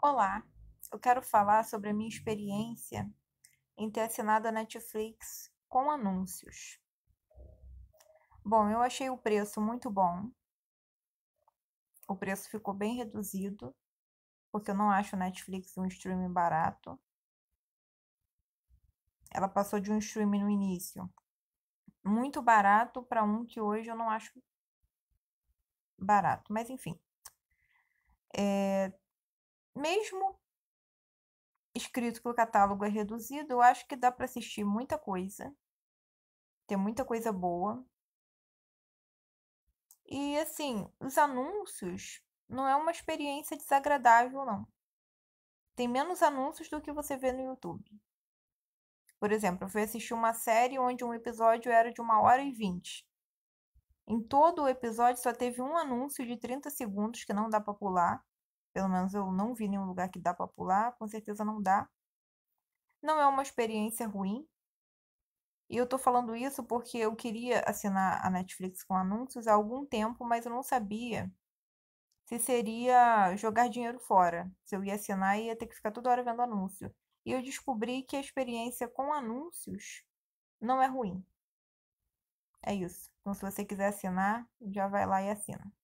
Olá, eu quero falar sobre a minha experiência em ter assinado a Netflix com anúncios. Bom, eu achei o preço muito bom. O preço ficou bem reduzido, porque eu não acho o Netflix um streaming barato. Ela passou de um streaming no início muito barato para um que hoje eu não acho barato, mas enfim. É, mesmo escrito que o catálogo é reduzido, eu acho que dá para assistir muita coisa. Tem muita coisa boa. E assim, os anúncios não é uma experiência desagradável, não. Tem menos anúncios do que você vê no YouTube. Por exemplo, eu fui assistir uma série onde um episódio era de uma hora e vinte. Em todo o episódio só teve um anúncio de 30 segundos que não dá para pular pelo menos eu não vi nenhum lugar que dá para pular, com certeza não dá. Não é uma experiência ruim. E eu tô falando isso porque eu queria assinar a Netflix com anúncios há algum tempo, mas eu não sabia se seria jogar dinheiro fora. Se eu ia assinar, ia ter que ficar toda hora vendo anúncio. E eu descobri que a experiência com anúncios não é ruim. É isso. Então, se você quiser assinar, já vai lá e assina.